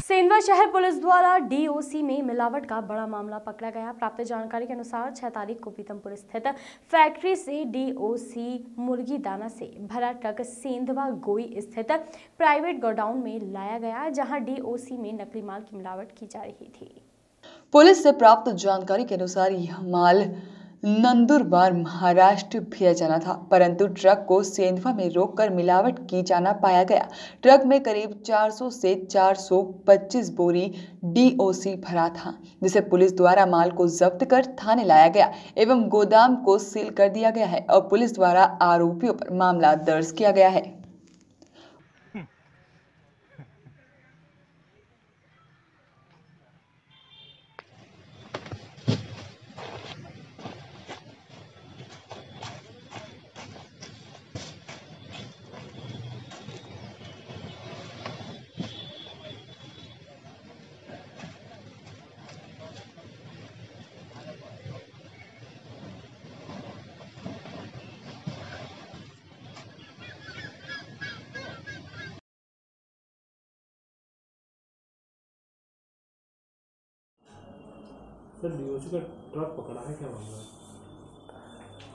सेंधवा शहर पुलिस द्वारा डीओसी में मिलावट का बड़ा मामला पकड़ा गया प्राप्त जानकारी के अनुसार 6 तारीख को पीतमपुर स्थित फैक्ट्री से डीओसी मुर्गी दाना से भरा ट्रक सेंधवा गोई स्थित प्राइवेट गोडाउन में लाया गया जहां डीओसी में नकली माल की मिलावट की जा रही थी पुलिस से प्राप्त जानकारी के अनुसार यह माल नंदुरबार महाराष्ट्र भेजा जाना था परंतु ट्रक को सेंधवा में रोककर मिलावट की जाना पाया गया ट्रक में करीब 400 से 425 बोरी डीओसी भरा था जिसे पुलिस द्वारा माल को जब्त कर थाने लाया गया एवं गोदाम को सील कर दिया गया है और पुलिस द्वारा आरोपियों पर मामला दर्ज किया गया है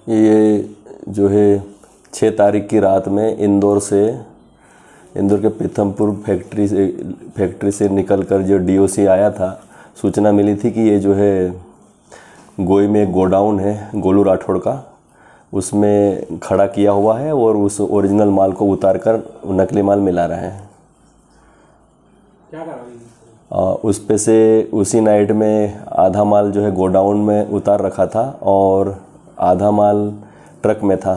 ये जो है छः तारीख की रात में इंदौर से इंदौर के पीथमपुर फैक्ट्री से फैक्ट्री से निकल कर जो डीओसी आया था सूचना मिली थी कि ये जो है गोई में एक गोडाउन है गोलू राठौड़ का उसमें खड़ा किया हुआ है और उस ओरिजिनल माल को उतार कर नकली माल मिला रहा है क्या उस पे से उसी नाइट में आधा माल जो है गोडाउन में उतार रखा था और आधा माल ट्रक में था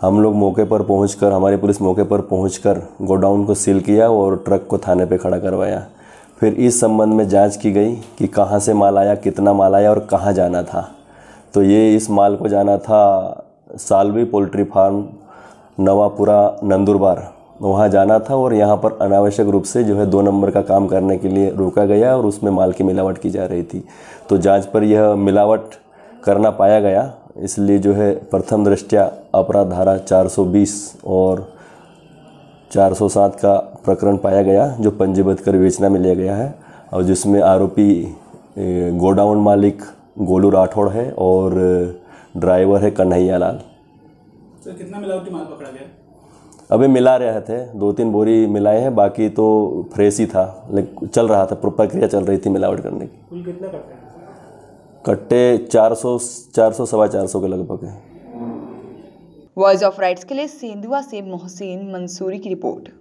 हम लोग मौके पर पहुँच कर हमारी पुलिस मौके पर पहुँच कर गोडाउन को सील किया और ट्रक को थाने पे खड़ा करवाया फिर इस संबंध में जांच की गई कि कहाँ से माल आया कितना माल आया और कहाँ जाना था तो ये इस माल को जाना था सालवी पोल्ट्री फार्म नवापुरा नंदुरबार वहाँ जाना था और यहाँ पर अनावश्यक रूप से जो है दो नंबर का काम करने के लिए रोका गया और उसमें माल की मिलावट की जा रही थी तो जांच पर यह मिलावट करना पाया गया इसलिए जो है प्रथम दृष्टया अपराध धारा 420 और 407 का प्रकरण पाया गया जो पंजीबद्ध कर विवेचना में लिया गया है और जिसमें आरोपी गोडाउन मालिक गोलू राठौड़ है और ड्राइवर है कन्हैया लाल सर कितना मिलावटी माल पकड़ा गया अभी मिला रहे थे दो तीन बोरी मिलाए हैं बाकी तो फ्रेश ही था लेकिन चल रहा था प्रक्रिया चल रही थी मिलावट करने की कुल कितना कट्टे कट्टे चार सौ चार सौ सवा चार सौ के लगभग है वॉइस ऑफ राइट्स के लिए सेंधुआ से मोहसिन मंसूरी की रिपोर्ट